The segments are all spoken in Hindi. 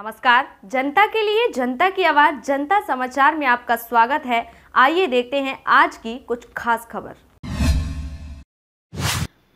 नमस्कार जनता के लिए जनता की आवाज जनता समाचार में आपका स्वागत है आइए देखते हैं आज की कुछ खास खबर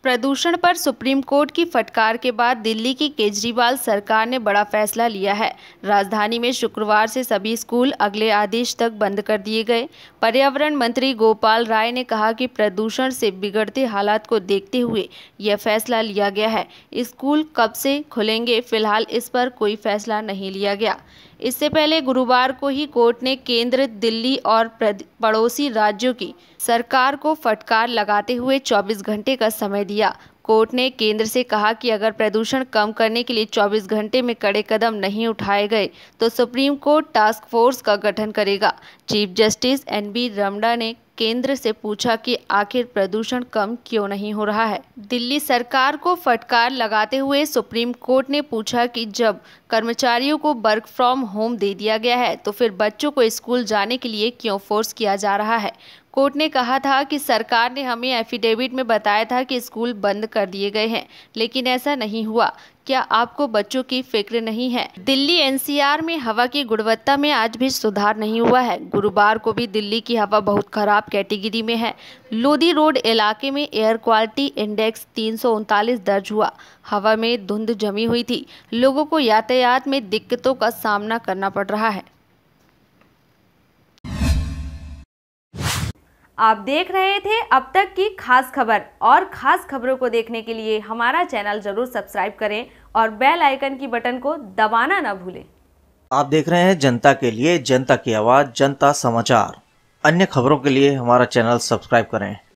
प्रदूषण पर सुप्रीम कोर्ट की फटकार के बाद दिल्ली की केजरीवाल सरकार ने बड़ा फैसला लिया है राजधानी में शुक्रवार से सभी स्कूल अगले आदेश तक बंद कर दिए गए पर्यावरण मंत्री गोपाल राय ने कहा कि प्रदूषण से बिगड़ते हालात को देखते हुए यह फैसला लिया गया है स्कूल कब से खुलेंगे फिलहाल इस पर कोई फैसला नहीं लिया गया इससे पहले गुरुवार को ही कोर्ट ने केंद्र दिल्ली और पड़ोसी राज्यों की सरकार को फटकार लगाते हुए 24 घंटे का समय दिया कोर्ट ने केंद्र से कहा कि अगर प्रदूषण कम करने के लिए 24 घंटे में कड़े कदम नहीं उठाए गए तो सुप्रीम कोर्ट टास्क फोर्स का गठन करेगा chief justice N B Ramana ने केंद्र से पूछा कि आखिर प्रदूषण कम क्यों नहीं हो रहा है दिल्ली सरकार को फटकार लगाते हुए सुप्रीम कोर्ट ने पूछा कि जब कर्मचारियों को वर्क फ्रॉम होम दे दिया गया है तो फिर बच्चों को स्कूल जाने के लिए क्यों फोर्स किया जा रहा है कोर्ट ने कहा था कि सरकार ने हमें एफिडेविट में बताया था कि स्कूल बंद कर दिए गए हैं लेकिन ऐसा नहीं हुआ क्या आपको बच्चों की फिक्र नहीं है दिल्ली एनसीआर में हवा की गुणवत्ता में आज भी सुधार नहीं हुआ है गुरुवार को भी दिल्ली की हवा बहुत खराब कैटेगरी में है लोधी रोड इलाके में एयर क्वालिटी इंडेक्स तीन दर्ज हुआ हवा में धुंध जमी हुई थी लोगों को यातायात में दिक्कतों का सामना करना पड़ रहा है आप देख रहे थे अब तक की खास खबर और खास खबरों को देखने के लिए हमारा चैनल जरूर सब्सक्राइब करें और बेल आइकन की बटन को दबाना ना भूलें आप देख रहे हैं जनता के लिए जनता की आवाज़ जनता समाचार अन्य खबरों के लिए हमारा चैनल सब्सक्राइब करें